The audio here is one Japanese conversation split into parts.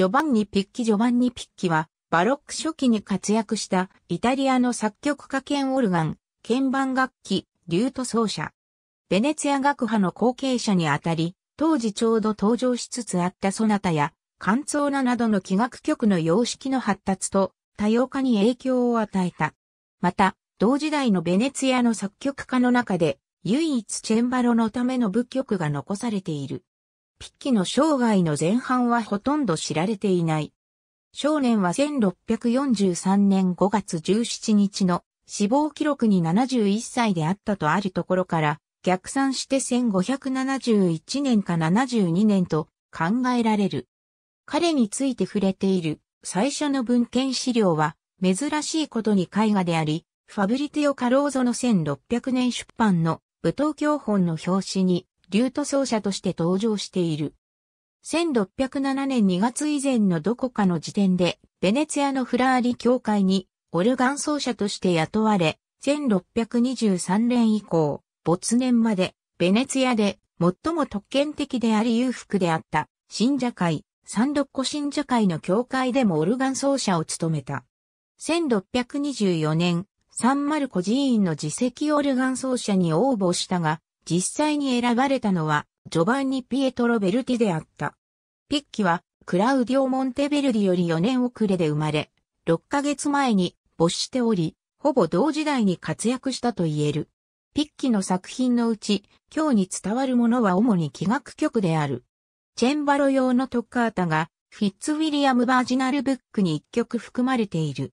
ジョバンニ・ピッキジョバンニ・ピッキは、バロック初期に活躍したイタリアの作曲家兼オルガン、鍵盤楽器、リュート奏者。ベネツィア学派の後継者にあたり、当時ちょうど登場しつつあったソナタや、カンツオーナなどの器楽曲の様式の発達と多様化に影響を与えた。また、同時代のベネツィアの作曲家の中で、唯一チェンバロのための仏曲が残されている。ピッキの生涯の前半はほとんど知られていない。少年は1643年5月17日の死亡記録に71歳であったとあるところから、逆算して1571年か72年と考えられる。彼について触れている最初の文献資料は、珍しいことに絵画であり、ファブリティオ・カローゾの1600年出版の舞踏教本の表紙に、ート奏者として登場している。1607年2月以前のどこかの時点で、ベネツィアのフラーリ教会に、オルガン奏者として雇われ、1623年以降、没年まで、ベネツィアで、最も特権的であり裕福であった、信者会、サンドッコ信者会の教会でもオルガン奏者を務めた。1624年、サンマルコ寺院の自席オルガン奏者に応募したが、実際に選ばれたのは、ジョバンニ・ピエトロ・ベルティであった。ピッキは、クラウディオ・モンテベルディより4年遅れで生まれ、6ヶ月前に没しており、ほぼ同時代に活躍したと言える。ピッキの作品のうち、今日に伝わるものは主に器楽曲である。チェンバロ用のトッカータが、フィッツウィリアム・バージナルブックに1曲含まれている。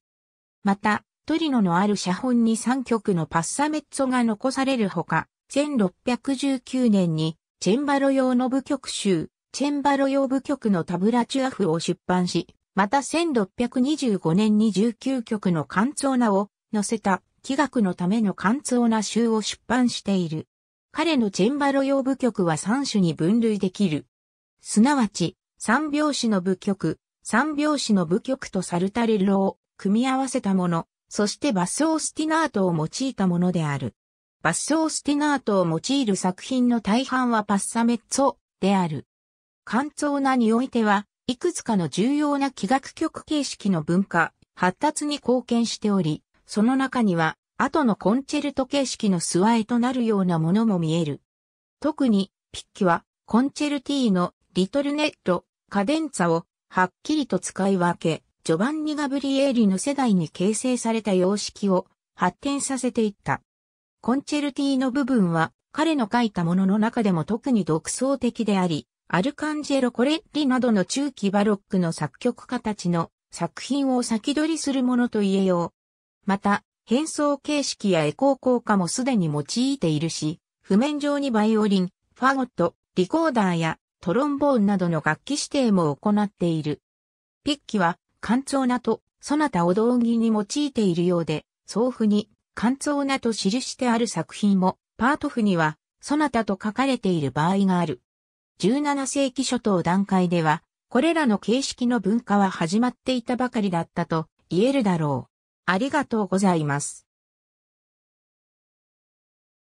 また、トリノのある写本に3曲のパッサメッツォが残されるほか、1619年にチェンバロ用の部局集、チェンバロ用部局のタブラチュアフを出版し、また1625年に19曲のカンツオナを載せた、器楽のためのカンツオナ集を出版している。彼のチェンバロ用部局は3種に分類できる。すなわち、三拍子の部局、三拍子の部局とサルタレロを組み合わせたもの、そしてバスオスティナートを用いたものである。バッソースティナートを用いる作品の大半はパッサメッツォである。乾燥なにおいては、いくつかの重要な器楽曲形式の文化、発達に貢献しており、その中には、後のコンチェルト形式の素和えとなるようなものも見える。特に、ピッキは、コンチェルティーのリトルネット、カデンツァを、はっきりと使い分け、ジョバンニ・ガブリエーリの世代に形成された様式を発展させていった。コンチェルティの部分は彼の書いたものの中でも特に独創的であり、アルカンジェロ・コレッリなどの中期バロックの作曲家たちの作品を先取りするものと言えよう。また、変奏形式やエコー効果もすでに用いているし、譜面上にバイオリン、ファゴット、リコーダーやトロンボーンなどの楽器指定も行っている。ピッキは、カンツオナと、そなたを道着に用いているようで、送付に、肝臓なと記してある作品も、パート譜には、そなたと書かれている場合がある。17世紀初頭段階では、これらの形式の文化は始まっていたばかりだったと言えるだろう。ありがとうございます。